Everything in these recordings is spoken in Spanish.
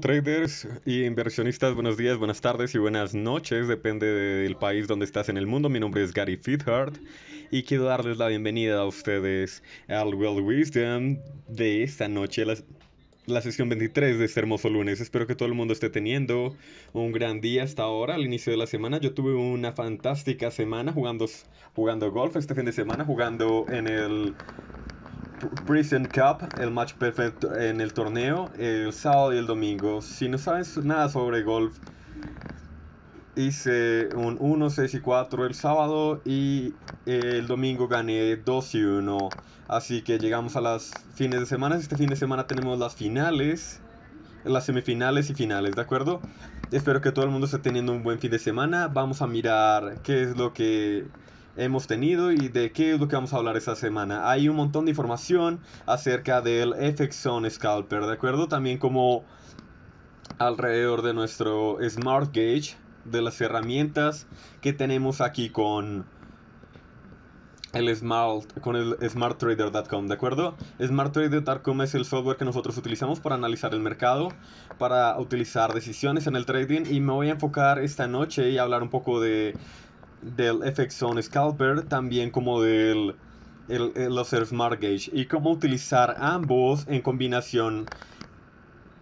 Traders y inversionistas, buenos días, buenas tardes y buenas noches, depende del país donde estás en el mundo. Mi nombre es Gary Fithard y quiero darles la bienvenida a ustedes al World Wisdom de esta noche, la, la sesión 23 de este hermoso lunes. Espero que todo el mundo esté teniendo un gran día hasta ahora, al inicio de la semana. Yo tuve una fantástica semana jugando, jugando golf este fin de semana, jugando en el Prison Cup, el match perfecto en el torneo, el sábado y el domingo. Si no sabes nada sobre golf, hice un 1, 6 y 4 el sábado y el domingo gané 2 y 1. Así que llegamos a las fines de semana. Este fin de semana tenemos las finales, las semifinales y finales, ¿de acuerdo? Espero que todo el mundo esté teniendo un buen fin de semana. Vamos a mirar qué es lo que hemos tenido y de qué es lo que vamos a hablar esta semana. Hay un montón de información acerca del FX Zone Scalper, ¿de acuerdo? También como alrededor de nuestro Smart Gauge, de las herramientas que tenemos aquí con el Smart, con el smarttrader.com, ¿de acuerdo? Smarttrader.com es el software que nosotros utilizamos para analizar el mercado, para utilizar decisiones en el trading y me voy a enfocar esta noche y hablar un poco de del FX Scalper, también como del el, el, los y cómo utilizar ambos en combinación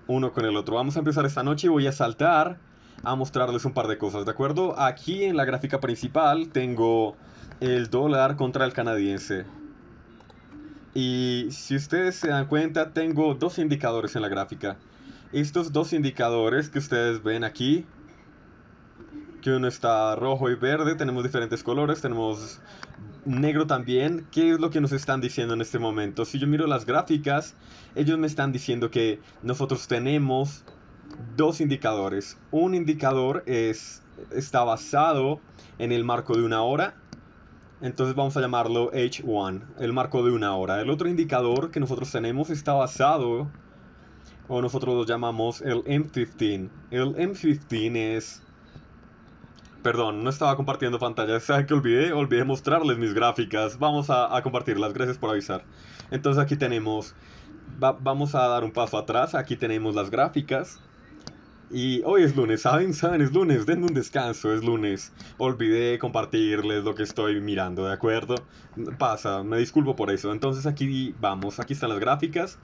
uno con el otro. Vamos a empezar esta noche y voy a saltar a mostrarles un par de cosas, ¿de acuerdo? Aquí en la gráfica principal tengo el dólar contra el canadiense. Y si ustedes se dan cuenta, tengo dos indicadores en la gráfica. Estos dos indicadores que ustedes ven aquí que uno está rojo y verde, tenemos diferentes colores, tenemos negro también. ¿Qué es lo que nos están diciendo en este momento? Si yo miro las gráficas, ellos me están diciendo que nosotros tenemos dos indicadores. Un indicador es, está basado en el marco de una hora. Entonces vamos a llamarlo H1, el marco de una hora. El otro indicador que nosotros tenemos está basado, o nosotros lo llamamos el M15. El M15 es Perdón, no estaba compartiendo pantalla. ¿Saben que olvidé? Olvidé mostrarles mis gráficas. Vamos a, compartirlas. Gracias por avisar. Entonces aquí tenemos... vamos a dar un paso atrás. Aquí tenemos las gráficas. Y hoy es lunes, ¿saben? ¿Saben? Es lunes. Denme un descanso. Es lunes. Olvidé compartirles lo que estoy mirando, ¿de acuerdo? Pasa. Me disculpo por eso. Entonces aquí vamos. Aquí están las gráficas.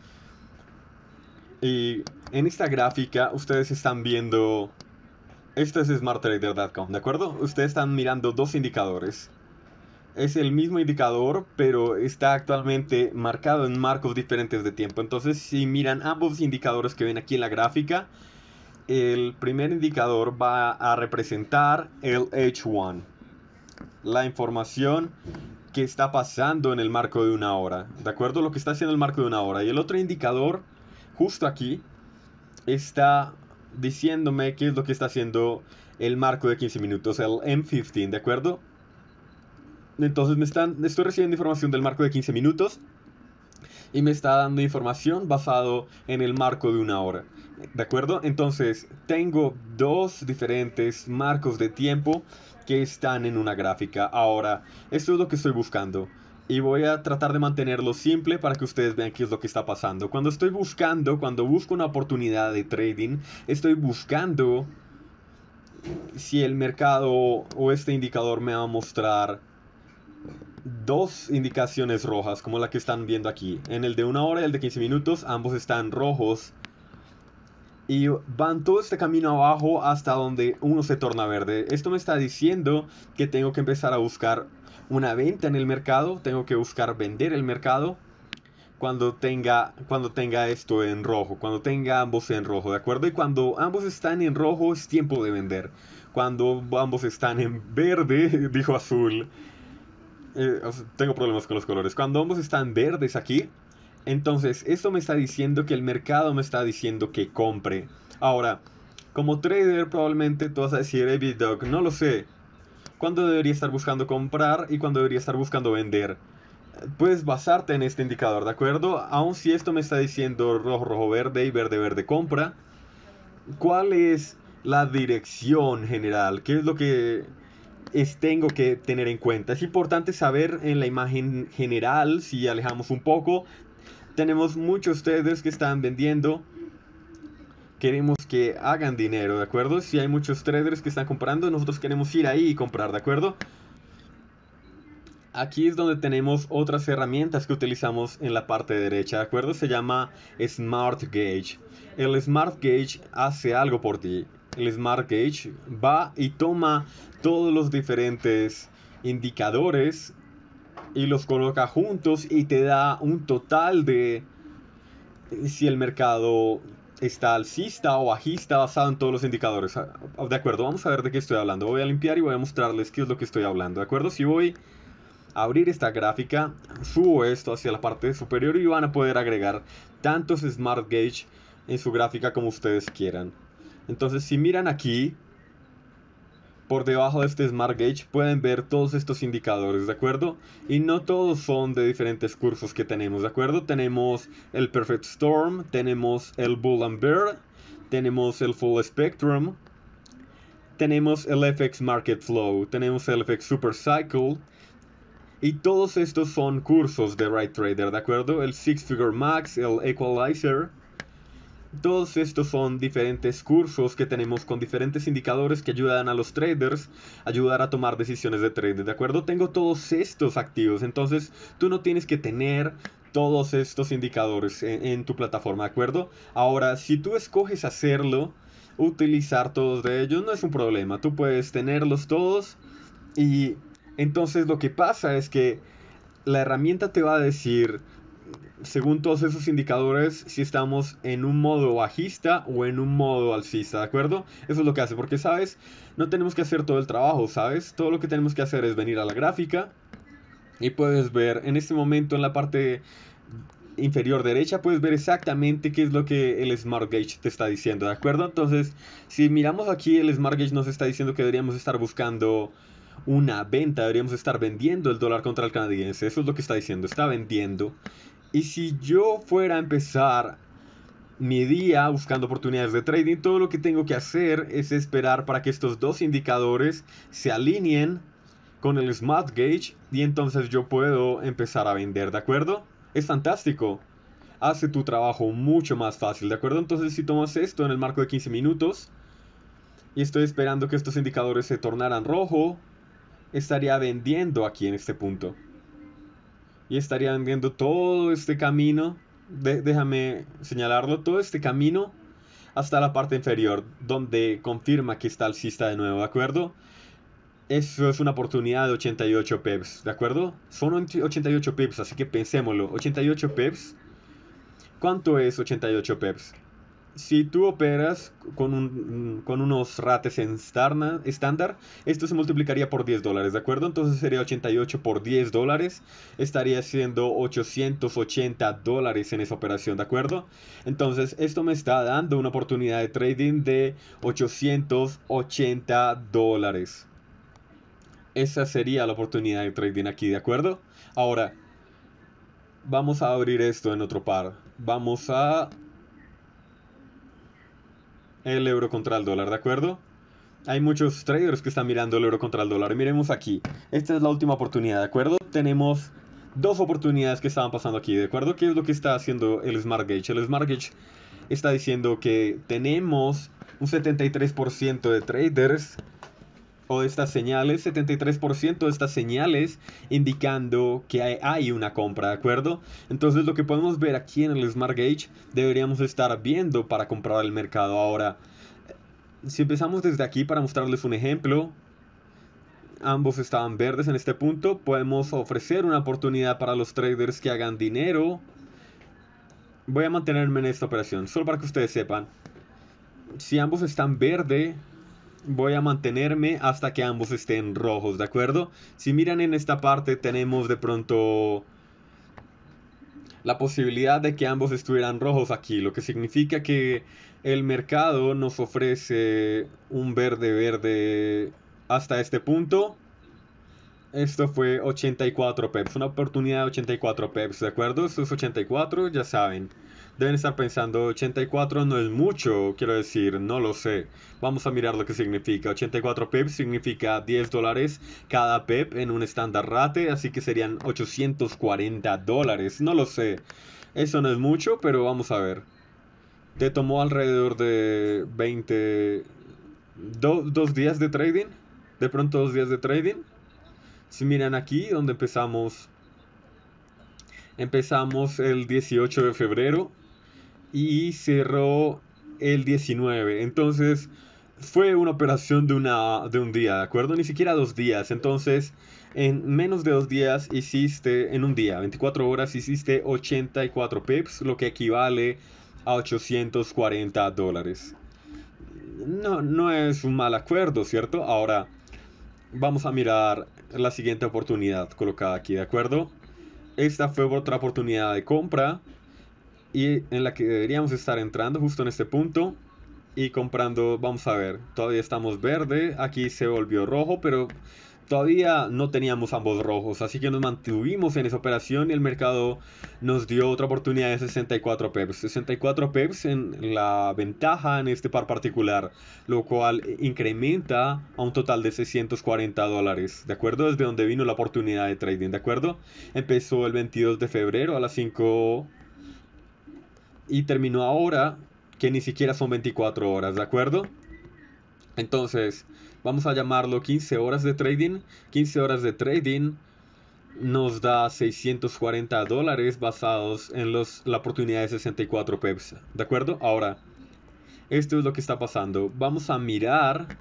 Y en esta gráfica ustedes están viendo esto es smarttrader.com, ¿de acuerdo? Ustedes están mirando dos indicadores. Es el mismo indicador, pero está actualmente marcado en marcos diferentes de tiempo. Entonces, si miran ambos indicadores que ven aquí en la gráfica, el primer indicador va a representar el H1, la información que está pasando en el marco de una hora, ¿de acuerdo? Lo que está haciendo el marco de una hora. Y el otro indicador, justo aquí, está diciéndome qué es lo que está haciendo el marco de 15 minutos, el M15, ¿de acuerdo? Entonces me están, estoy recibiendo información del marco de 15 minutos y me está dando información basado en el marco de una hora. ¿De acuerdo? Entonces tengo dos diferentes marcos de tiempo que están en una gráfica. Ahora, esto es lo que estoy buscando y voy a tratar de mantenerlo simple para que ustedes vean qué es lo que está pasando. Cuando estoy buscando, cuando busco una oportunidad de trading, estoy buscando si el mercado o este indicador me va a mostrar dos indicaciones rojas como la que están viendo aquí. En el de una hora y el de 15 minutos, ambos están rojos. Y van todo este camino abajo hasta donde uno se torna verde. Esto me está diciendo que tengo que empezar a buscar una venta en el mercado, tengo que buscar vender el mercado cuando tenga, cuando tenga esto en rojo, cuando tenga ambos en rojo, ¿de acuerdo? Y cuando ambos están en rojo es tiempo de vender. Cuando ambos están en verde, dijo azul. Eh, tengo problemas con los colores. Cuando ambos están verdes aquí, entonces esto me está diciendo que el mercado me está diciendo que compre. Ahora, como trader probablemente tú vas a decir, hey, Dog, no lo sé cuándo debería estar buscando comprar y cuándo debería estar buscando vender. Puedes basarte en este indicador, ¿de acuerdo? Aun si esto me está diciendo rojo, rojo, verde y verde, verde, compra. ¿Cuál es la dirección general? ¿Qué es lo que es, tengo que tener en cuenta? Es importante saber en la imagen general, si alejamos un poco, tenemos muchos ustedes que están vendiendo queremos que hagan dinero, ¿de acuerdo? Si hay muchos traders que están comprando, nosotros queremos ir ahí y comprar, ¿de acuerdo? Aquí es donde tenemos otras herramientas que utilizamos en la parte derecha, ¿de acuerdo? Se llama Smart Gauge. El Smart Gauge hace algo por ti. El Smart Gauge va y toma todos los diferentes indicadores y los coloca juntos y te da un total de si el mercado está alcista o bajista basado en todos los indicadores. Ah, de acuerdo, vamos a ver de qué estoy hablando. Voy a limpiar y voy a mostrarles qué es lo que estoy hablando. De acuerdo, si voy a abrir esta gráfica, subo esto hacia la parte superior y van a poder agregar tantos Smart Gauge en su gráfica como ustedes quieran. Entonces, si miran aquí, por debajo de este Smart Gauge pueden ver todos estos indicadores, ¿de acuerdo? Y no todos son de diferentes cursos que tenemos, ¿de acuerdo? Tenemos el Perfect Storm, tenemos el Bull and Bear, tenemos el Full Spectrum, tenemos el FX Market Flow, tenemos el FX Super Cycle, y todos estos son cursos de Right Trader, ¿de acuerdo? El Six Figure Max, el Equalizer, todos estos son diferentes cursos que tenemos con diferentes indicadores que ayudan a los traders a ayudar a tomar decisiones de trading, ¿de acuerdo? Tengo todos estos activos, entonces tú no tienes que tener todos estos indicadores en, en tu plataforma, ¿de acuerdo? Ahora, si tú escoges hacerlo, utilizar todos de ellos no es un problema, tú puedes tenerlos todos y entonces lo que pasa es que la herramienta te va a decir según todos esos indicadores, si estamos en un modo bajista o en un modo alcista, ¿de acuerdo? Eso es lo que hace, porque, ¿sabes? No tenemos que hacer todo el trabajo, ¿sabes? Todo lo que tenemos que hacer es venir a la gráfica y puedes ver en este momento en la parte inferior derecha puedes ver exactamente qué es lo que el Smart Gauge te está diciendo, ¿de acuerdo? Entonces, si miramos aquí, el Smart Gauge nos está diciendo que deberíamos estar buscando una venta, deberíamos estar vendiendo el dólar contra el canadiense, eso es lo que está diciendo, está vendiendo y si yo fuera a empezar mi día buscando oportunidades de trading, todo lo que tengo que hacer es esperar para que estos dos indicadores se alineen con el Smart Gauge y entonces yo puedo empezar a vender, ¿de acuerdo? Es fantástico. Hace tu trabajo mucho más fácil, ¿de acuerdo? Entonces si tomas esto en el marco de 15 minutos y estoy esperando que estos indicadores se tornaran rojo, estaría vendiendo aquí en este punto y estarían viendo todo este camino, déjame señalarlo, todo este camino hasta la parte inferior, donde confirma que está alcista de nuevo, ¿de acuerdo? Eso es una oportunidad de 88 pips, ¿de acuerdo? Son 88 pips, así que pensémoslo, 88 pips. ¿Cuánto es 88 pips? si tú operas con, unos rates en estándar, esto se multiplicaría por 10 dólares, ¿de acuerdo? Entonces sería 88 por 10 dólares, estaría siendo 880 dólares en esa operación, ¿de acuerdo? Entonces esto me está dando una oportunidad de trading de 880 dólares. Esa sería la oportunidad de trading aquí, ¿de acuerdo? Ahora, vamos a abrir esto en otro par. Vamos a el euro contra el dólar, ¿de acuerdo? Hay muchos traders que están mirando el euro contra el dólar. Miremos aquí. Esta es la última oportunidad, ¿de acuerdo? Tenemos dos oportunidades que estaban pasando aquí, ¿de acuerdo? ¿Qué es lo que está haciendo el Smart Gauge? El Smart Gauge está diciendo que tenemos un 73% de traders o estas señales, 73% de estas señales indicando que hay, una compra, ¿de acuerdo? Entonces lo que podemos ver aquí en el Smart Gauge deberíamos estar viendo para comprar el mercado ahora. Eh, si empezamos desde aquí para mostrarles un ejemplo, ambos estaban verdes en este punto, podemos ofrecer una oportunidad para los traders que hagan dinero. Voy a mantenerme en esta operación, solo para que ustedes sepan. Si ambos están verde, voy a mantenerme hasta que ambos estén rojos, ¿de acuerdo? Si miran en esta parte tenemos de pronto la posibilidad de que ambos estuvieran rojos aquí, lo que significa que el mercado nos ofrece un verde verde hasta este punto. Esto fue 84 peps, una oportunidad de 84 peps, ¿de acuerdo? Esto 84, ya saben. Deben estar pensando, 84 no es mucho, quiero decir, no lo sé. Vamos a mirar lo que significa. 84 pips significa 10 dólares cada PEP en un estándar rate, así que serían 840 dólares, no lo sé. Eso no es mucho, pero vamos a ver. Te tomó alrededor de 20... 2 dos días de trading. De pronto dos días de trading. Si miran aquí, donde empezamos... Empezamos el 18 de febrero y cerró el 19. Entonces fue una operación de, una, de un día, ¿de acuerdo? Ni siquiera dos días. Entonces, en menos de dos días hiciste, en un día, 24 horas, hiciste 84 pips, lo que equivale a 840 dólares. No, no es un mal acuerdo, ¿cierto? Ahora, vamos a mirar la siguiente oportunidad colocada aquí, ¿de acuerdo? Esta fue otra oportunidad de compra y en la que deberíamos estar entrando justo en este punto y comprando, vamos a ver, todavía estamos verde, aquí se volvió rojo, pero todavía no teníamos ambos rojos, así que nos mantuvimos en esa operación y el mercado nos dio otra oportunidad de 64 peps. 64 peps en la ventaja en este par particular, lo cual incrementa a un total de 640 dólares, ¿de acuerdo? Desde donde vino la oportunidad de trading, ¿de acuerdo? Empezó el 22 de febrero a las 5 y terminó ahora, que ni siquiera son 24 horas, ¿de acuerdo? Entonces, vamos a llamarlo 15 horas de trading. 15 horas de trading nos da 640 dólares basados en los, la oportunidad de 64 peps. ¿De acuerdo? Ahora, esto es lo que está pasando. Vamos a mirar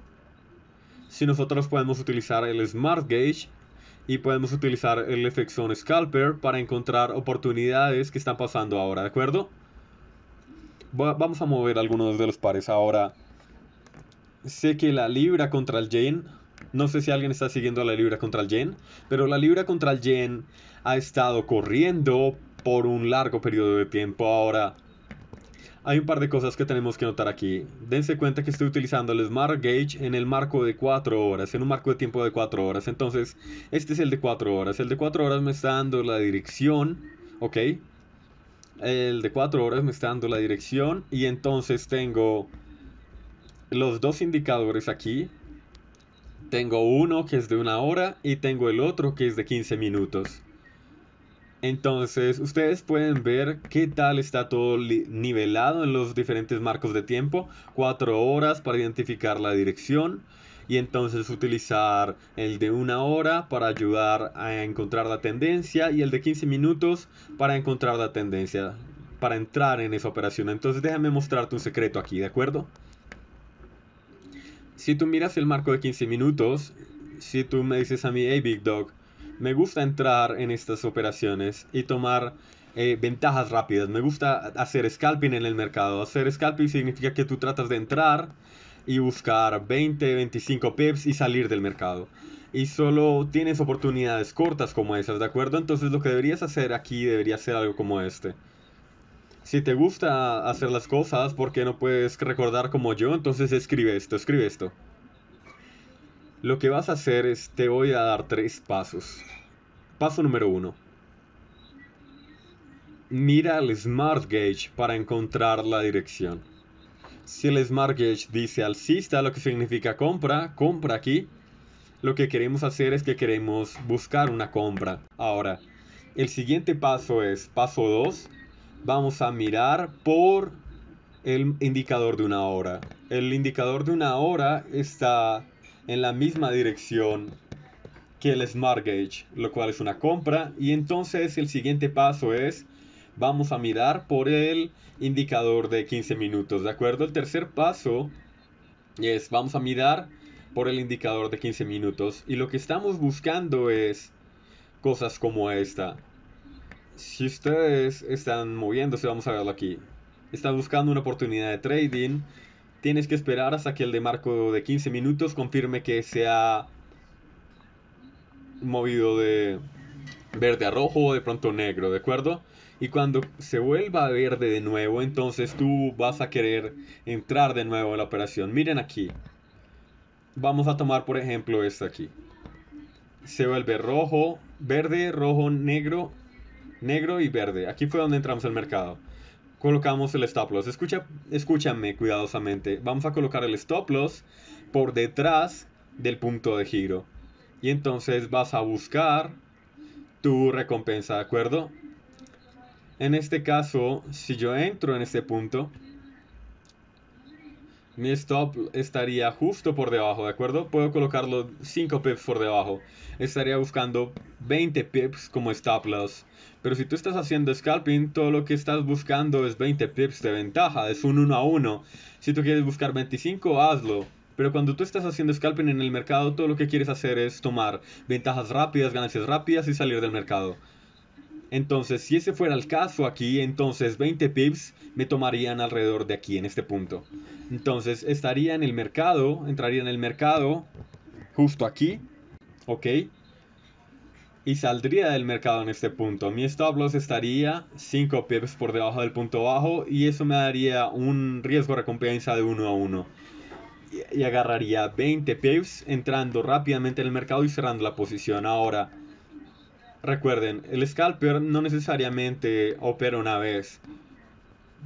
si nosotros podemos utilizar el Smart Gauge y podemos utilizar el FXON Scalper para encontrar oportunidades que están pasando ahora. ¿De acuerdo? vamos a mover algunos de los pares ahora. Sé que la libra contra el yen, no sé si alguien está siguiendo la libra contra el yen, pero la libra contra el yen ha estado corriendo por un largo periodo de tiempo ahora. Hay un par de cosas que tenemos que notar aquí. Dense cuenta que estoy utilizando el Smart Gauge en el marco de 4 horas, en un marco de tiempo de 4 horas. Entonces, este es el de 4 horas. El de 4 horas me está dando la dirección, ¿ok? el de 4 horas me está dando la dirección y entonces tengo los dos indicadores aquí. Tengo uno que es de una hora y tengo el otro que es de 15 minutos. Entonces ustedes pueden ver qué tal está todo nivelado en los diferentes marcos de tiempo. 4 horas para identificar la dirección y entonces utilizar el de una hora para ayudar a encontrar la tendencia y el de 15 minutos para encontrar la tendencia, para entrar en esa operación. Entonces déjame mostrarte un secreto aquí, ¿de acuerdo? Si tú miras el marco de 15 minutos, si tú me dices a mí, hey Big Dog, me gusta entrar en estas operaciones y tomar eh, ventajas rápidas. Me gusta hacer scalping en el mercado. Hacer scalping significa que tú tratas de entrar y buscar 20, 25 pips y salir del mercado. Y solo tienes oportunidades cortas como esas, ¿de acuerdo? Entonces lo que deberías hacer aquí debería ser algo como este. Si te gusta hacer las cosas, ¿por qué no puedes recordar como yo? Entonces escribe esto, escribe esto. Lo que vas a hacer es, te voy a dar tres pasos. Paso número uno. Mira el Smart Gauge para encontrar la dirección. Si el Smart Gauge dice alcista, lo que significa compra, compra aquí, lo que queremos hacer es que queremos buscar una compra. Ahora, el siguiente paso es, paso 2, vamos a mirar por el indicador de una hora. El indicador de una hora está en la misma dirección que el Smart Gauge, lo cual es una compra. Y entonces el siguiente paso es vamos a mirar por el indicador de 15 minutos, ¿de acuerdo? El tercer paso es, vamos a mirar por el indicador de 15 minutos y lo que estamos buscando es cosas como esta. Si ustedes están moviéndose, vamos a verlo aquí. Estás buscando una oportunidad de trading. Tienes que esperar hasta que el de marco de 15 minutos confirme que se ha movido de verde a rojo o de pronto negro, ¿de acuerdo? Y cuando se vuelva verde de nuevo, entonces tú vas a querer entrar de nuevo en la operación. Miren aquí. Vamos a tomar por ejemplo esto aquí. Se vuelve rojo, verde, rojo, negro, negro y verde. Aquí fue donde entramos al mercado. Colocamos el stop loss. escúchame cuidadosamente. Vamos a colocar el stop loss por detrás del punto de giro. Y entonces vas a buscar tu recompensa, ¿de acuerdo? En este caso, si yo entro en este punto, mi stop estaría justo por debajo, ¿de acuerdo? Puedo colocarlo 5 pips por debajo. Estaría buscando 20 pips como stop loss. Pero si tú estás haciendo scalping, todo lo que estás buscando es 20 pips de ventaja, es un 1 a 1. Si tú quieres buscar 25, hazlo. Pero cuando tú estás haciendo scalping en el mercado, todo lo que quieres hacer es tomar ventajas rápidas, ganancias rápidas y salir del mercado. Entonces, si ese fuera el caso aquí, entonces 20 pips me tomarían alrededor de aquí en este punto. Entonces, estaría en el mercado, entraría en el mercado justo aquí, ¿ok? Y saldría del mercado en este punto. Mi stop loss estaría 5 pips por debajo del punto bajo y eso me daría un riesgo recompensa de 1 a 1. Y agarraría 20 pips entrando rápidamente en el mercado y cerrando la posición. Ahora, Recuerden, el scalper no necesariamente opera una vez.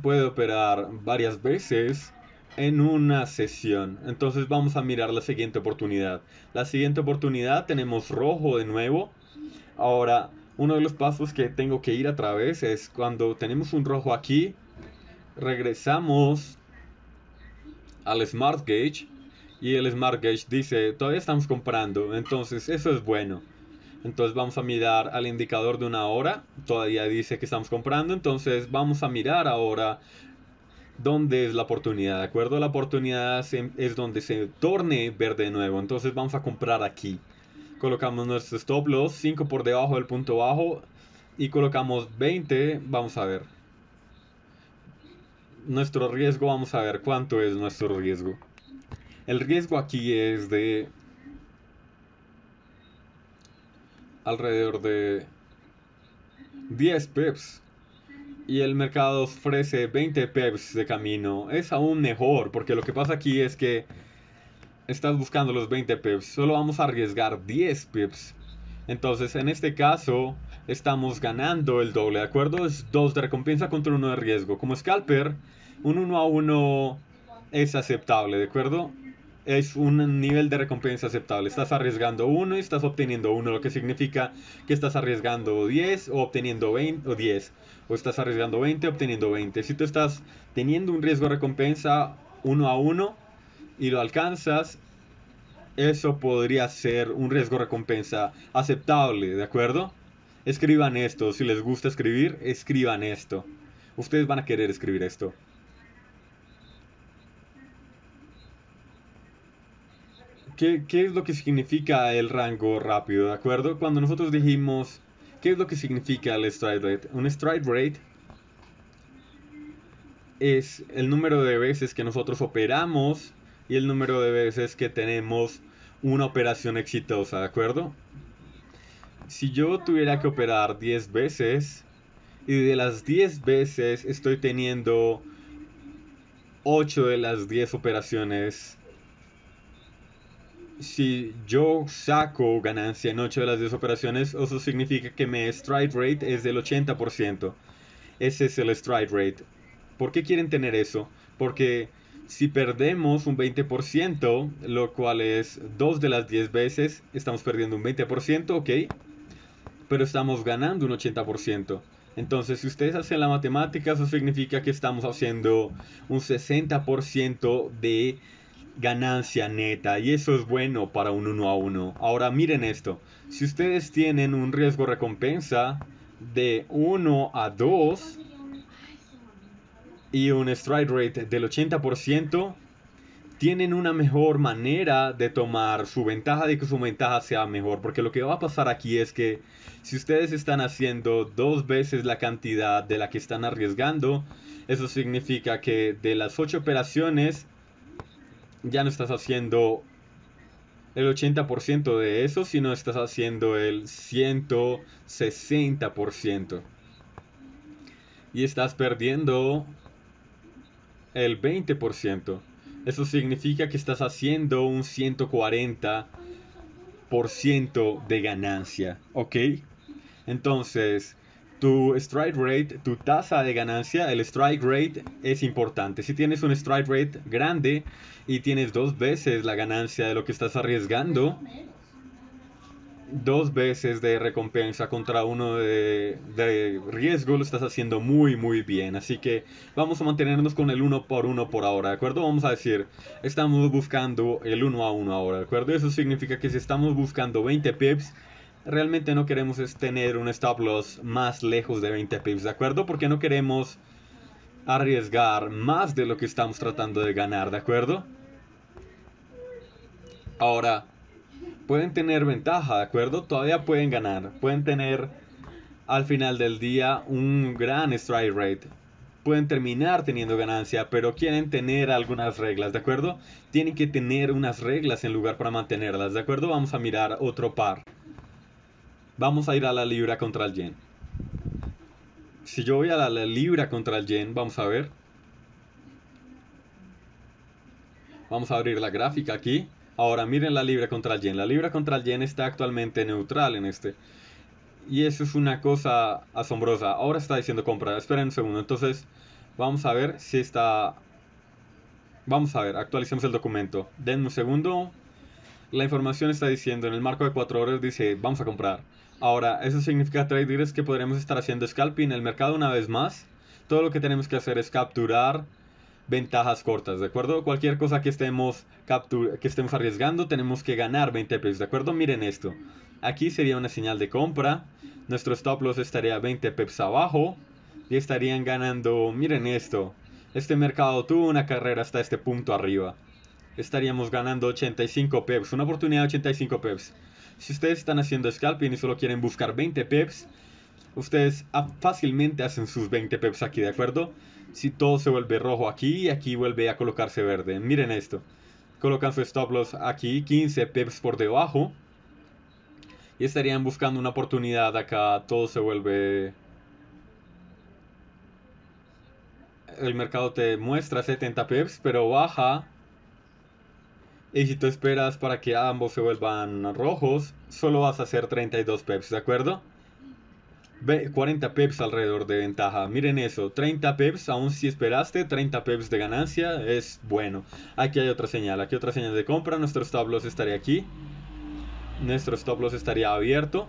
Puede operar varias veces en una sesión. Entonces vamos a mirar la siguiente oportunidad. La siguiente oportunidad tenemos rojo de nuevo. Ahora, uno de los pasos que tengo que ir a través es cuando tenemos un rojo aquí, regresamos al Smart Gauge y el Smart Gauge dice, todavía estamos comprando, entonces eso es bueno. Entonces vamos a mirar al indicador de una hora. Todavía dice que estamos comprando. Entonces vamos a mirar ahora dónde es la oportunidad. De acuerdo, la oportunidad es donde se torne verde de nuevo. Entonces vamos a comprar aquí. Colocamos nuestro stop loss 5 por debajo del punto bajo y colocamos 20. Vamos a ver. Nuestro riesgo, vamos a ver cuánto es nuestro riesgo. El riesgo aquí es de alrededor de 10 peps y el mercado ofrece 20 peps de camino, es aún mejor, porque lo que pasa aquí es que estás buscando los 20 pips, solo vamos a arriesgar 10 pips. Entonces, en este caso, estamos ganando el doble, ¿de acuerdo? Es 2 de recompensa contra 1 de riesgo. Como scalper, un 1 a 1 es aceptable, ¿de acuerdo? es un nivel de recompensa aceptable. Estás arriesgando 1 y estás obteniendo 1, lo que significa que estás arriesgando 10 o obteniendo 20 o 10. O estás arriesgando 20 obteniendo 20. Si tú estás teniendo un riesgo de recompensa 1 a 1 y lo alcanzas, eso podría ser un riesgo recompensa aceptable, ¿de acuerdo? Escriban esto, si les gusta escribir, escriban esto. Ustedes van a querer escribir esto. ¿Qué, es lo que significa el rango rápido? ¿De acuerdo? Cuando nosotros dijimos, ¿qué es lo que significa el stride rate? Un stride rate es el número de veces que nosotros operamos y el número de veces que tenemos una operación exitosa, ¿de acuerdo? Si yo tuviera que operar 10 veces y de las 10 veces estoy teniendo 8 de las 10 operaciones si yo saco ganancia en 8 de las 10 operaciones, eso significa que mi strike rate es del 80%. Ese es el strike rate. ¿Por qué quieren tener eso? Porque si perdemos un 20%, lo cual es 2 de las 10 veces, estamos perdiendo un 20%, ok, pero estamos ganando un 80%. Entonces, si ustedes hacen la matemática, eso significa que estamos haciendo un 60% de ganancia neta y eso es bueno para un uno a uno. Ahora miren esto, si ustedes tienen un riesgo recompensa de 1 a 2 y un strike rate del 80%, tienen una mejor manera de tomar su ventaja, de que su ventaja sea mejor. Porque lo que va a pasar aquí es que si ustedes están haciendo dos veces la cantidad de la que están arriesgando, eso significa que de las 8 operaciones, ya no estás haciendo el 80% de eso, sino estás haciendo el 160%. Y estás perdiendo el 20%. Eso significa que estás haciendo un 140% de ganancia, ¿ok? Entonces, tu strike rate, tu tasa de ganancia, el strike rate es importante. Si tienes un strike rate grande y tienes dos veces la ganancia de lo que estás arriesgando, dos veces de recompensa contra uno de, riesgo, lo estás haciendo muy, muy bien. Así que vamos a mantenernos con el uno por uno por ahora, ¿de acuerdo? Vamos a decir, estamos buscando el 1 a uno ahora, ¿de acuerdo? Eso significa que si estamos buscando 20 pips, realmente no queremos tener un stop loss más lejos de 20 pips, ¿de acuerdo? Porque no queremos arriesgar más de lo que estamos tratando de ganar, ¿de acuerdo? Ahora, pueden tener ventaja, ¿de acuerdo? Todavía pueden ganar, pueden tener al final del día un gran strike rate. Pueden terminar teniendo ganancia, pero quieren tener algunas reglas, ¿de acuerdo? Tienen que tener unas reglas en lugar para mantenerlas, ¿de acuerdo? Vamos a mirar otro par vamos a ir a la libra contra el yen. Si yo voy a la, libra contra el yen, vamos a ver. Vamos a abrir la gráfica aquí. Ahora miren la libra contra el yen. La libra contra el yen está actualmente neutral en este. Y eso es una cosa asombrosa. Ahora está diciendo compra. Esperen un segundo. Entonces, vamos a ver si está... Vamos a ver, actualicemos el documento. Denme un segundo. La información está diciendo, en el marco de 4 horas dice, vamos a comprar. Ahora, eso significa, traders, que podremos estar haciendo scalping en el mercado una vez más. Todo lo que tenemos que hacer es capturar ventajas cortas, ¿de acuerdo? Cualquier cosa que estemos, que estemos arriesgando, tenemos que ganar 20 pips, ¿de acuerdo? Miren esto. Aquí sería una señal de compra. Nuestro stop loss estaría 20 pips abajo. Y estarían ganando, miren esto. Este mercado tuvo una carrera hasta este punto arriba. Estaríamos ganando 85 pips, una oportunidad de 85 pips. Si ustedes están haciendo scalping y solo quieren buscar 20 pips, ustedes fácilmente hacen sus 20 pips aquí, ¿de acuerdo? Si todo se vuelve rojo aquí y aquí vuelve a colocarse verde. Miren esto. Colocan su stop loss aquí, 15 pips por debajo. Y estarían buscando una oportunidad acá. Todo se vuelve... El mercado te muestra 70 pips, pero baja y si tú esperas para que ambos se vuelvan rojos, solo vas a hacer 32 peps, ¿de acuerdo? 40 peps alrededor de ventaja. Miren eso, 30 peps, aún si esperaste, 30 peps de ganancia es bueno. Aquí hay otra señal, aquí otra señal de compra, nuestro stop loss estaría aquí. Nuestro stop loss estaría abierto.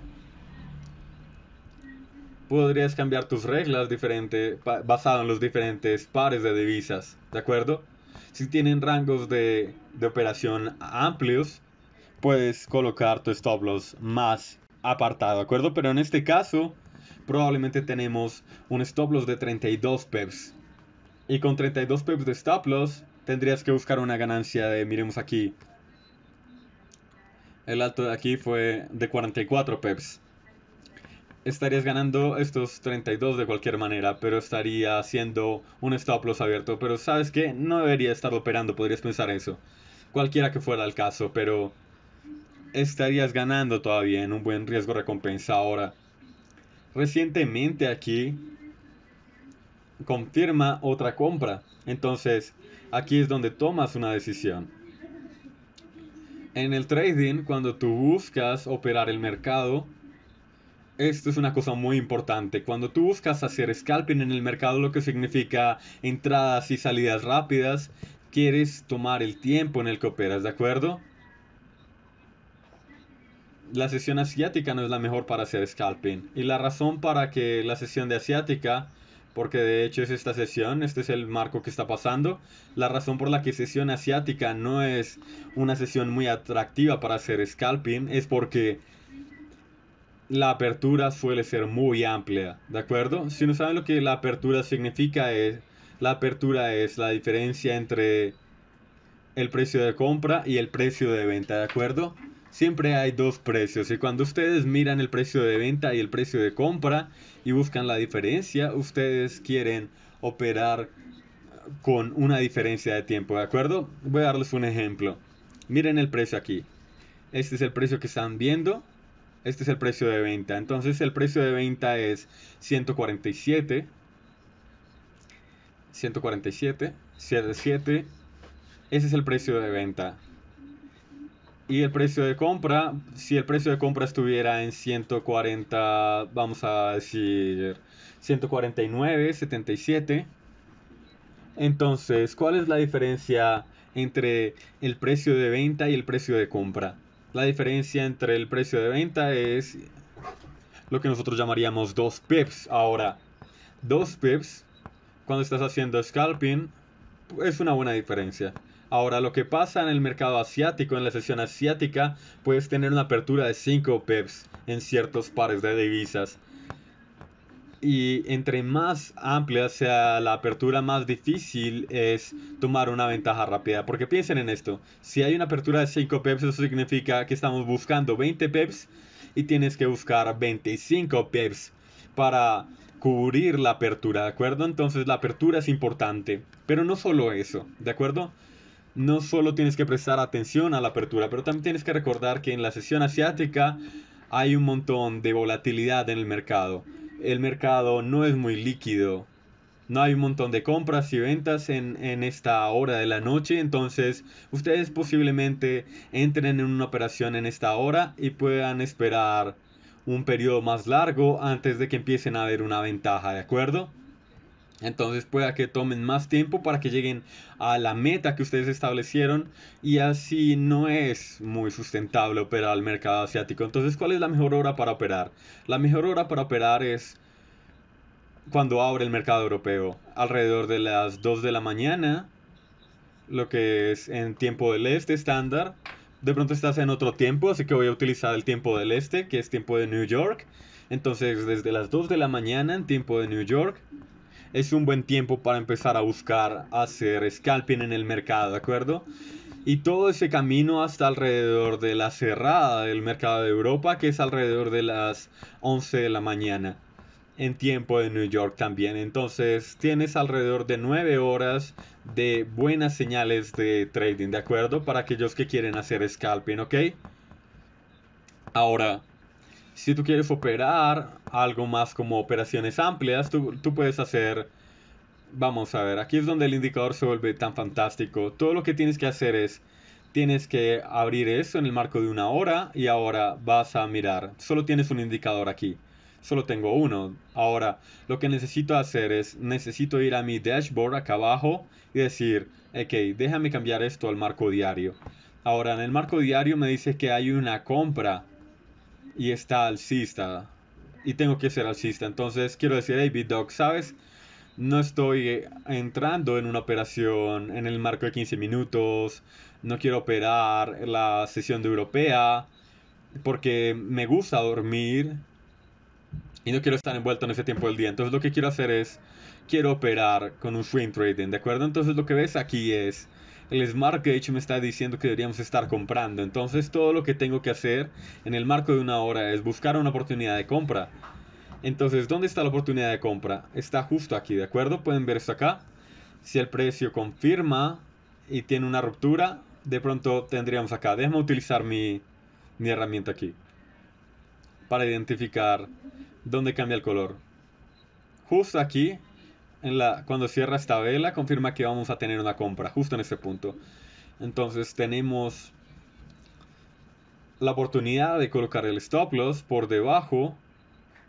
Podrías cambiar tus reglas diferente, basado en los diferentes pares de divisas, ¿de acuerdo? Si tienen rangos de de operación amplios, puedes colocar tu stop loss más apartado, ¿de acuerdo? Pero en este caso, probablemente tenemos un stop loss de 32 peps. Y con 32 peps de stop loss, tendrías que buscar una ganancia de, miremos aquí, el alto de aquí fue de 44 peps estarías ganando estos 32 de cualquier manera, pero estaría haciendo un stop loss abierto. Pero sabes que no debería estar operando, podrías pensar eso. Cualquiera que fuera el caso, pero estarías ganando todavía en un buen riesgo recompensa ahora. Recientemente aquí confirma otra compra. Entonces, aquí es donde tomas una decisión. En el trading, cuando tú buscas operar el mercado, esto es una cosa muy importante. Cuando tú buscas hacer scalping en el mercado, lo que significa entradas y salidas rápidas, quieres tomar el tiempo en el que operas, ¿de acuerdo? La sesión asiática no es la mejor para hacer scalping. Y la razón para que la sesión de asiática porque de hecho es esta sesión, este es el marco que está pasando. La razón por la que sesión asiática no es una sesión muy atractiva para hacer scalping es porque la apertura suele ser muy amplia, ¿de acuerdo? Si no saben lo que la apertura significa, es, la apertura es la diferencia entre el precio de compra y el precio de venta, ¿de acuerdo? Siempre hay dos precios y cuando ustedes miran el precio de venta y el precio de compra y buscan la diferencia, ustedes quieren operar con una diferencia de tiempo, ¿de acuerdo? Voy a darles un ejemplo. Miren el precio aquí. Este es el precio que están viendo este es el precio de venta. Entonces el precio de venta es 147. 147. 77. Ese es el precio de venta. Y el precio de compra, si el precio de compra estuviera en 140, vamos a decir 149, 77. Entonces, ¿cuál es la diferencia entre el precio de venta y el precio de compra? La diferencia entre el precio de venta es lo que nosotros llamaríamos 2 pips. Ahora, 2 pips, cuando estás haciendo scalping, es una buena diferencia. Ahora, lo que pasa en el mercado asiático, en la sesión asiática, puedes tener una apertura de 5 pips en ciertos pares de divisas y entre más amplia sea la apertura, más difícil es tomar una ventaja rápida. Porque piensen en esto, si hay una apertura de 5 peps, eso significa que estamos buscando 20 peps y tienes que buscar 25 peps para cubrir la apertura, ¿de acuerdo? Entonces la apertura es importante, pero no solo eso, ¿de acuerdo? No solo tienes que prestar atención a la apertura, pero también tienes que recordar que en la sesión asiática hay un montón de volatilidad en el mercado el mercado no es muy líquido. No hay un montón de compras y ventas en, en esta hora de la noche, entonces ustedes posiblemente entren en una operación en esta hora y puedan esperar un periodo más largo antes de que empiecen a ver una ventaja, ¿de acuerdo? Entonces pueda que tomen más tiempo para que lleguen a la meta que ustedes establecieron y así no es muy sustentable operar al mercado asiático. Entonces, ¿cuál es la mejor hora para operar? La mejor hora para operar es cuando abre el mercado europeo, alrededor de las 2 de la mañana, lo que es en tiempo del este estándar. De pronto estás en otro tiempo, así que voy a utilizar el tiempo del este, que es tiempo de New York. Entonces, desde las 2 de la mañana en tiempo de New York, es un buen tiempo para empezar a buscar hacer scalping en el mercado, ¿de acuerdo? Y todo ese camino hasta alrededor de la cerrada del mercado de Europa, que es alrededor de las 11 de la mañana, en tiempo de New York también. Entonces tienes alrededor de 9 horas de buenas señales de trading, ¿de acuerdo? Para aquellos que quieren hacer scalping, ¿ok? Ahora, si tú quieres operar algo más como operaciones amplias, tú, puedes hacer... Vamos a ver, aquí es donde el indicador se vuelve tan fantástico. Todo lo que tienes que hacer es tienes que abrir eso en el marco de una hora y ahora vas a mirar. Solo tienes un indicador aquí. Solo tengo uno. Ahora, lo que necesito hacer es, necesito ir a mi dashboard acá abajo y decir, ok, déjame cambiar esto al marco diario. Ahora, en el marco diario me dice que hay una compra y está alcista. Y tengo que ser alcista. Entonces quiero decir, hey, Big ¿sabes? No estoy eh, entrando en una operación en el marco de 15 minutos. No quiero operar la sesión de europea. Porque me gusta dormir. Y no quiero estar envuelto en ese tiempo del día. Entonces lo que quiero hacer es, quiero operar con un swing trading. ¿De acuerdo? Entonces lo que ves aquí es el Smart Gauge me está diciendo que deberíamos estar comprando. Entonces todo lo que tengo que hacer en el marco de una hora es buscar una oportunidad de compra. Entonces, ¿dónde está la oportunidad de compra? Está justo aquí, ¿de acuerdo? Pueden ver esto acá. Si el precio confirma y tiene una ruptura, de pronto tendríamos acá. Déjame utilizar mi, mi herramienta aquí para identificar dónde cambia el color. Justo aquí la, cuando cierra esta vela, confirma que vamos a tener una compra, justo en ese punto. Entonces tenemos la oportunidad de colocar el stop loss por debajo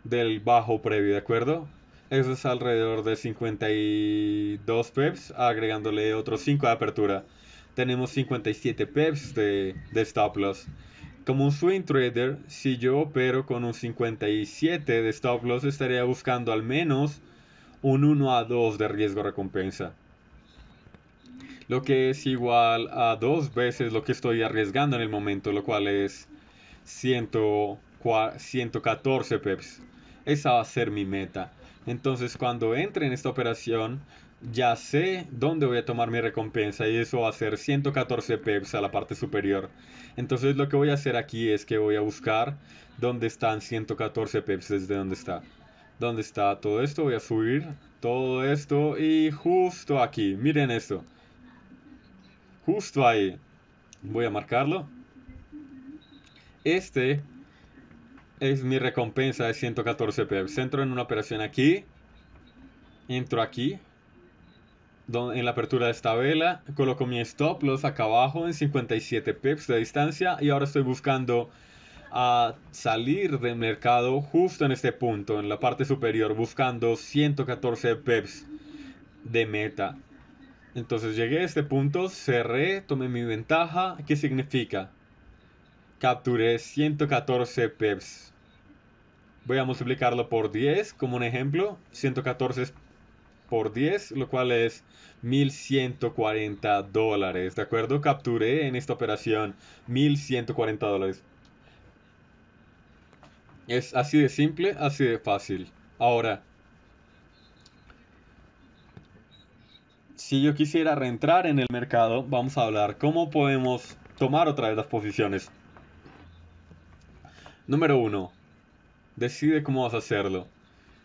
del bajo previo, ¿de acuerdo? Eso es alrededor de 52 peps, agregándole otros 5 de apertura. Tenemos 57 peps de, de stop loss. Como un swing trader, si yo opero con un 57 de stop loss, estaría buscando al menos un 1 a 2 de riesgo recompensa. Lo que es igual a dos veces lo que estoy arriesgando en el momento, lo cual es 114 peps. Esa va a ser mi meta. Entonces cuando entre en esta operación, ya sé dónde voy a tomar mi recompensa y eso va a ser 114 peps a la parte superior. Entonces lo que voy a hacer aquí es que voy a buscar dónde están 114 peps desde dónde está donde está todo esto. Voy a subir todo esto y justo aquí, miren esto. Justo ahí. Voy a marcarlo. Este es mi recompensa de 114 peps. Entro en una operación aquí. Entro aquí. En la apertura de esta vela. Coloco mi stop loss acá abajo en 57 peps de distancia. Y ahora estoy buscando a salir del mercado justo en este punto, en la parte superior, buscando 114 peps de meta. Entonces llegué a este punto, cerré, tomé mi ventaja. ¿Qué significa? Capturé 114 peps. Voy a multiplicarlo por 10 como un ejemplo. 114 por 10, lo cual es 1140 dólares. ¿De acuerdo? Capturé en esta operación 1140 dólares. Es así de simple, así de fácil. Ahora, si yo quisiera reentrar en el mercado, vamos a hablar cómo podemos tomar otra vez las posiciones. Número uno, Decide cómo vas a hacerlo.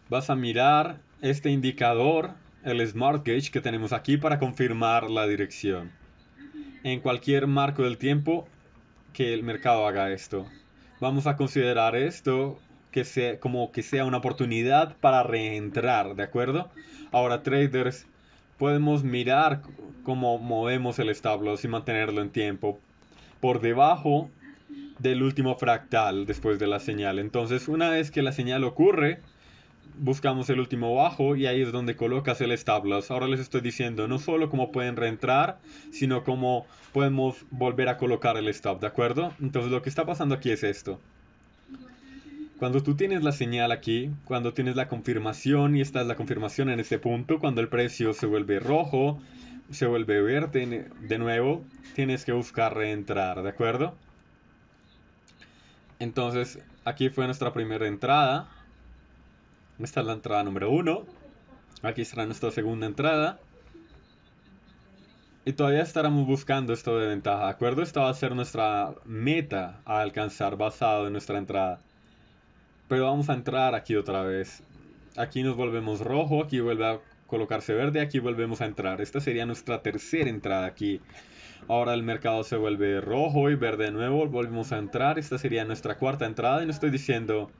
Vas a mirar este indicador, el Smart Gauge que tenemos aquí para confirmar la dirección. En cualquier marco del tiempo que el mercado haga esto vamos a considerar esto que sea, como que sea una oportunidad para reentrar, ¿de acuerdo? Ahora, traders, podemos mirar cómo movemos el establo y mantenerlo en tiempo por debajo del último fractal después de la señal. Entonces, una vez que la señal ocurre, buscamos el último bajo y ahí es donde colocas el loss. Ahora les estoy diciendo no solo cómo pueden reentrar, sino cómo podemos volver a colocar el stop, ¿de acuerdo? Entonces lo que está pasando aquí es esto. Cuando tú tienes la señal aquí, cuando tienes la confirmación y esta es la confirmación en este punto, cuando el precio se vuelve rojo, se vuelve verde e, de nuevo, tienes que buscar reentrar, ¿de acuerdo? Entonces, aquí fue nuestra primera entrada esta es la entrada número uno. Aquí estará nuestra segunda entrada. Y todavía estaremos buscando esto de ventaja, ¿de acuerdo? Esta va a ser nuestra meta a alcanzar basado en nuestra entrada. Pero vamos a entrar aquí otra vez. Aquí nos volvemos rojo, aquí vuelve a colocarse verde, aquí volvemos a entrar. Esta sería nuestra tercera entrada aquí. Ahora el mercado se vuelve rojo y verde de nuevo, volvemos a entrar. Esta sería nuestra cuarta entrada y no estoy diciendo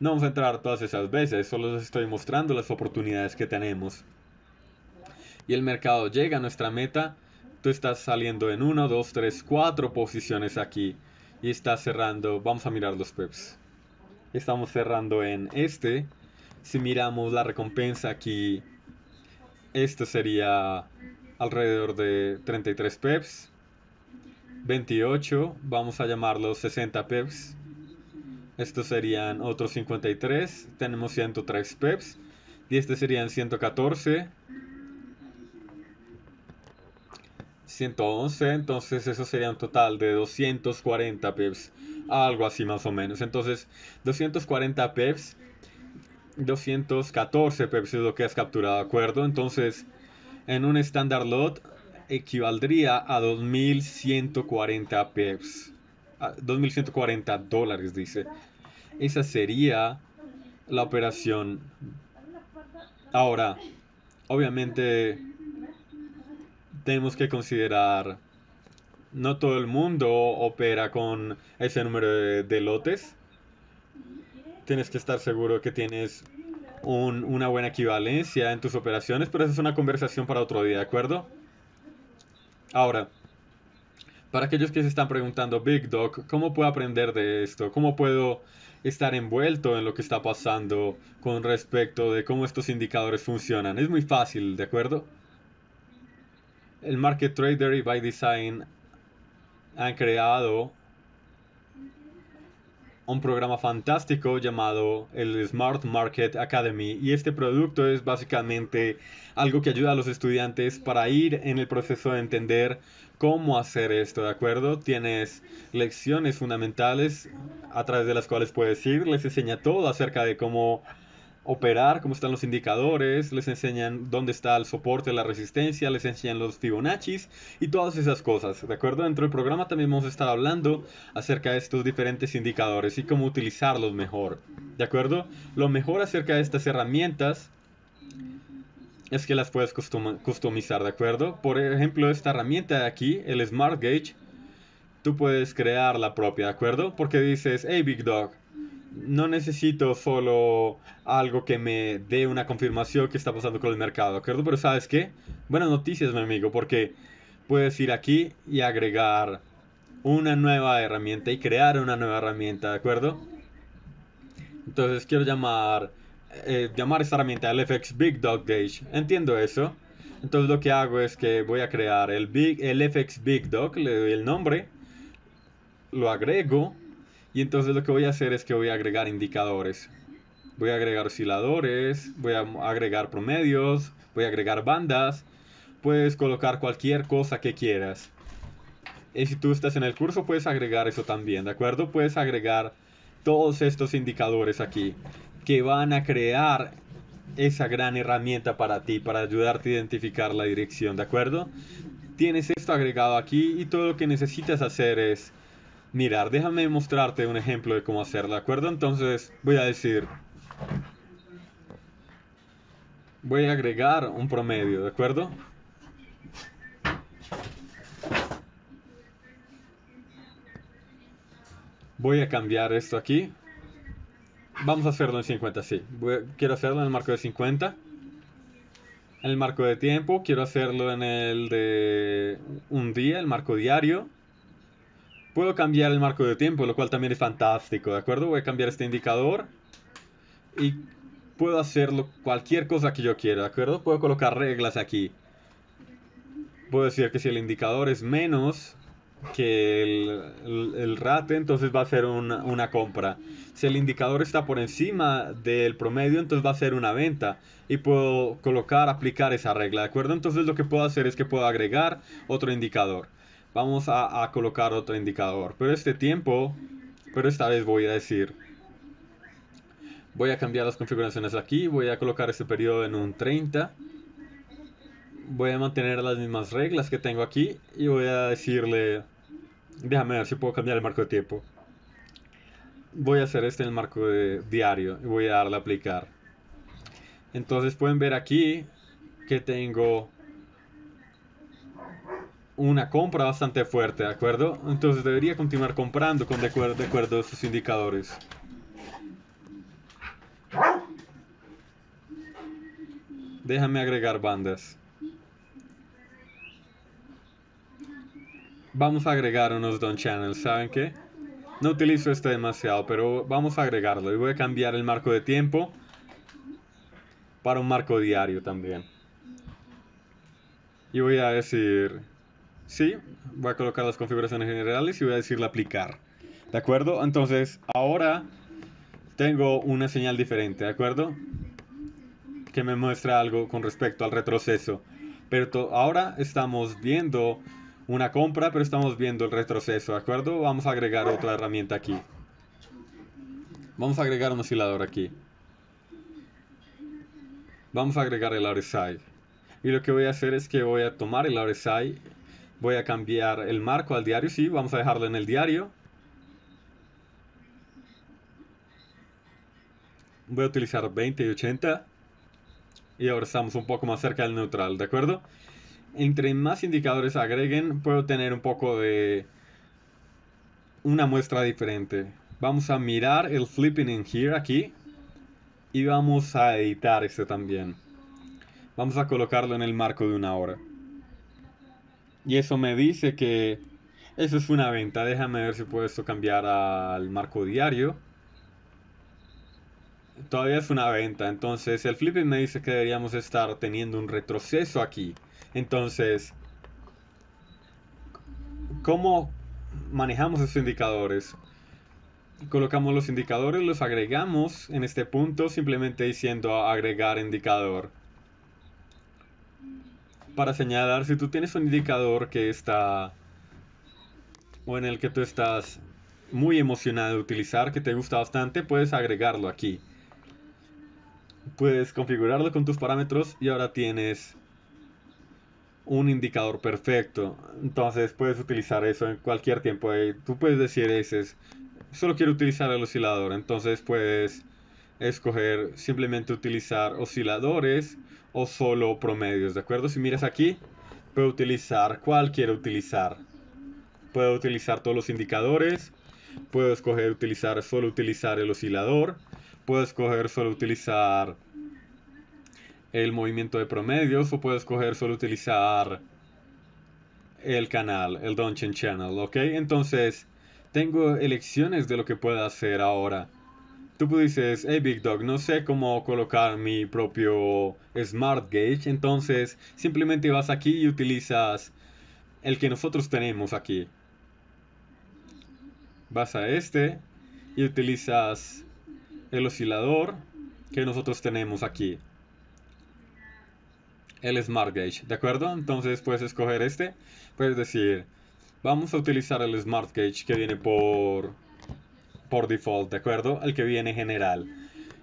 no vamos a entrar todas esas veces, solo les estoy mostrando las oportunidades que tenemos. Y el mercado llega a nuestra meta. Tú estás saliendo en 1, 2, 3, 4 posiciones aquí. Y estás cerrando. Vamos a mirar los peps. Estamos cerrando en este. Si miramos la recompensa aquí, esto sería alrededor de 33 peps. 28, vamos a llamarlo 60 peps. Estos serían otros 53. Tenemos 103 peps. Y este serían 114. 111. Entonces eso sería un total de 240 peps. Algo así más o menos. Entonces 240 peps. 214 peps es lo que has capturado, ¿de acuerdo? Entonces en un estándar lot equivaldría a 2140 peps. 2140 dólares, dice. Esa sería la operación. Ahora, obviamente tenemos que considerar, no todo el mundo opera con ese número de, lotes. Tienes que estar seguro que tienes una buena equivalencia en tus operaciones, pero esa es una conversación para otro día, ¿de acuerdo? Ahora, para aquellos que se están preguntando, Big Dog, ¿cómo puedo aprender de esto? ¿Cómo puedo estar envuelto en lo que está pasando con respecto de cómo estos indicadores funcionan. Es muy fácil, ¿de acuerdo? El Market Trader y By Design han creado un programa fantástico llamado el Smart Market Academy y este producto es básicamente algo que ayuda a los estudiantes para ir en el proceso de entender cómo hacer esto, ¿de acuerdo? Tienes lecciones fundamentales a través de las cuales puedes ir, les enseña todo acerca de cómo operar, cómo están los indicadores, les enseñan dónde está el soporte, la resistencia, les enseñan los Fibonacci y todas esas cosas, ¿de acuerdo? Dentro del programa también hemos estado hablando acerca de estos diferentes indicadores y cómo utilizarlos mejor, ¿de acuerdo? Lo mejor acerca de estas herramientas es que las puedes customizar, ¿de acuerdo? Por ejemplo, esta herramienta de aquí, el Smart Gauge, tú puedes crear la propia, ¿de acuerdo? Porque dices, hey Big Dog, no necesito solo algo que me dé una confirmación que está pasando con el mercado, ¿acuerdo? Pero ¿sabes qué? Buenas noticias, mi amigo, porque puedes ir aquí y agregar una nueva herramienta y crear una nueva herramienta, ¿de acuerdo? Entonces quiero llamar, eh, llamar esta herramienta el FX Big Dog Gauge. Entiendo eso. Entonces lo que hago es que voy a crear el, Big, el FX Big Dog, le doy el nombre, lo agrego y entonces lo que voy a hacer es que voy a agregar indicadores. Voy a agregar osciladores, voy a agregar promedios, voy a agregar bandas. Puedes colocar cualquier cosa que quieras. Y si tú estás en el curso, puedes agregar eso también, ¿de acuerdo? Puedes agregar todos estos indicadores aquí que van a crear esa gran herramienta para ti, para ayudarte a identificar la dirección, ¿de acuerdo? Tienes esto agregado aquí y todo lo que necesitas hacer es mirar, déjame mostrarte un ejemplo de cómo hacerlo, ¿de acuerdo? Entonces voy a decir, voy a agregar un promedio, ¿de acuerdo? Voy a cambiar esto aquí. Vamos a hacerlo en 50, sí. quiero hacerlo en el marco de 50. En el marco de tiempo, quiero hacerlo en el de un día, el marco diario. Puedo cambiar el marco de tiempo, lo cual también es fantástico, ¿de acuerdo? Voy a cambiar este indicador y puedo hacer cualquier cosa que yo quiera, ¿de acuerdo? Puedo colocar reglas aquí. Puedo decir que si el indicador es menos que el, el, rate, entonces va a ser una, una, compra. Si el indicador está por encima del promedio, entonces va a ser una venta. Y puedo colocar, aplicar esa regla, ¿de acuerdo? Entonces lo que puedo hacer es que puedo agregar otro indicador vamos a, colocar otro indicador. Pero este tiempo, pero esta vez voy a decir, voy a cambiar las configuraciones aquí, voy a colocar este periodo en un 30. Voy a mantener las mismas reglas que tengo aquí y voy a decirle, déjame ver si puedo cambiar el marco de tiempo. Voy a hacer este en el marco de diario y voy a darle a aplicar. Entonces pueden ver aquí que tengo una compra bastante fuerte, ¿de acuerdo? Entonces debería continuar comprando con de, acuerdo, de a sus indicadores. Déjame agregar bandas. Vamos a agregar unos Don Channels, ¿saben qué? No utilizo este demasiado, pero vamos a agregarlo. Y voy a cambiar el marco de tiempo para un marco diario también. Y voy a decir Sí, voy a colocar las configuraciones generales y voy a decirle aplicar. ¿De acuerdo? Entonces, ahora tengo una señal diferente, ¿de acuerdo? Que me muestra algo con respecto al retroceso. Pero ahora estamos viendo una compra, pero estamos viendo el retroceso, ¿de acuerdo? Vamos a agregar otra herramienta aquí. Vamos a agregar un oscilador aquí. Vamos a agregar el RSI. Y lo que voy a hacer es que voy a tomar el RSI Voy a cambiar el marco al diario, sí, vamos a dejarlo en el diario. Voy a utilizar 20 y 80. Y ahora estamos un poco más cerca del neutral, ¿de acuerdo? Entre más indicadores agreguen, puedo tener un poco de una muestra diferente. Vamos a mirar el flipping in here aquí. Y vamos a editar este también. Vamos a colocarlo en el marco de una hora. Y eso me dice que eso es una venta. Déjame ver si puedo esto cambiar al marco diario. Todavía es una venta. Entonces el flipping me dice que deberíamos estar teniendo un retroceso aquí. Entonces, ¿cómo manejamos estos indicadores? Colocamos los indicadores, los agregamos en este punto simplemente diciendo agregar indicador para señalar si tú tienes un indicador que está o en el que tú estás muy emocionado de utilizar, que te gusta bastante, puedes agregarlo aquí. Puedes configurarlo con tus parámetros y ahora tienes un indicador perfecto. Entonces puedes utilizar eso en cualquier tiempo. Tú puedes decir, ese es, solo quiero utilizar el oscilador. Entonces puedes escoger simplemente utilizar osciladores o solo promedios, ¿de acuerdo? Si miras aquí, puedo utilizar cuál quiero utilizar. Puedo utilizar todos los indicadores, puedo escoger utilizar solo utilizar el oscilador, puedo escoger solo utilizar el movimiento de promedios o puedo escoger solo utilizar el canal, el Dungeon Channel, ¿ok? Entonces, tengo elecciones de lo que puedo hacer ahora tú pues dices, hey Big Dog, no sé cómo colocar mi propio Smart Gauge, entonces simplemente vas aquí y utilizas el que nosotros tenemos aquí. Vas a este y utilizas el oscilador que nosotros tenemos aquí. El Smart Gauge, ¿de acuerdo? Entonces puedes escoger este, puedes decir, vamos a utilizar el Smart Gauge que viene por por default, ¿de acuerdo? el que viene general.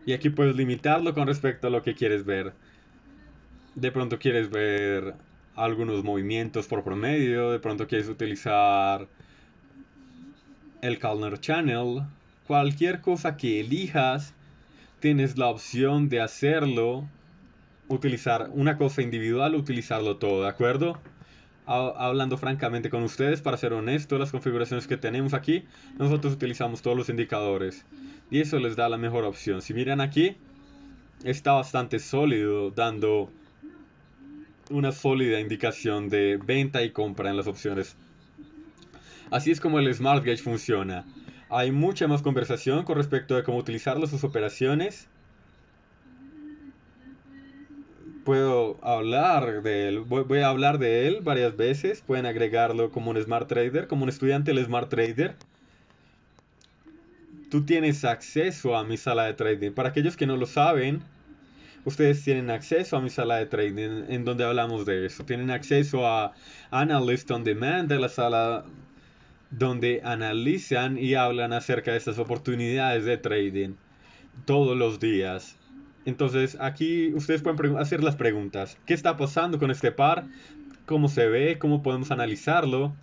Y aquí puedes limitarlo con respecto a lo que quieres ver. De pronto quieres ver algunos movimientos por promedio, de pronto quieres utilizar el counter Channel, cualquier cosa que elijas, tienes la opción de hacerlo, utilizar una cosa individual, utilizarlo todo, ¿de acuerdo? hablando francamente con ustedes, para ser honesto, las configuraciones que tenemos aquí, nosotros utilizamos todos los indicadores y eso les da la mejor opción. Si miran aquí, está bastante sólido, dando una sólida indicación de venta y compra en las opciones. Así es como el Smart Gauge funciona. Hay mucha más conversación con respecto a cómo utilizarlo, sus operaciones puedo hablar de él, voy, a hablar de él varias veces, pueden agregarlo como un Smart Trader, como un estudiante del Smart Trader. Tú tienes acceso a mi sala de trading. Para aquellos que no lo saben, ustedes tienen acceso a mi sala de trading en donde hablamos de eso. Tienen acceso a Analyst on Demand de la sala donde analizan y hablan acerca de estas oportunidades de trading todos los días. Entonces aquí ustedes pueden hacer las preguntas. ¿Qué está pasando con este par? ¿Cómo se ve? ¿Cómo podemos analizarlo?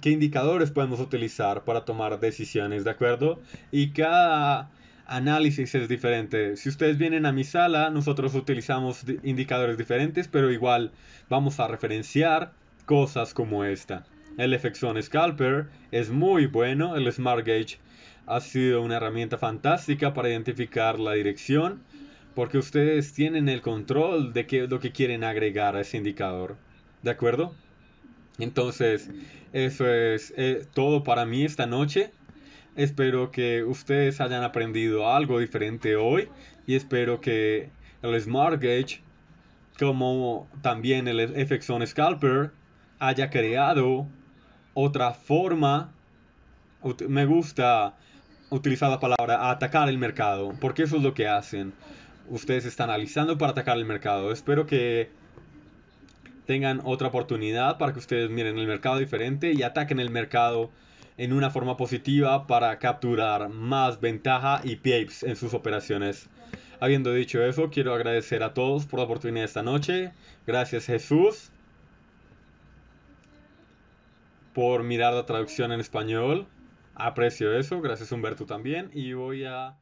¿Qué indicadores podemos utilizar para tomar decisiones? ¿De acuerdo? Y cada análisis es diferente. Si ustedes vienen a mi sala, nosotros utilizamos indicadores diferentes, pero igual vamos a referenciar cosas como esta. El FXON Scalper es muy bueno, el Smart Gauge ha sido una herramienta fantástica para identificar la dirección porque ustedes tienen el control de qué es lo que quieren agregar a ese indicador. ¿De acuerdo? Entonces, eso es eh, todo para mí esta noche. Espero que ustedes hayan aprendido algo diferente hoy y espero que el Smart Gauge, como también el FXON Scalper, haya creado otra forma. Me gusta utilizar la palabra atacar el mercado, porque eso es lo que hacen ustedes están analizando para atacar el mercado. Espero que tengan otra oportunidad para que ustedes miren el mercado diferente y ataquen el mercado en una forma positiva para capturar más ventaja y pips en sus operaciones. Habiendo dicho eso, quiero agradecer a todos por la oportunidad de esta noche. Gracias Jesús por mirar la traducción en español. Aprecio eso. Gracias Humberto también. Y voy a...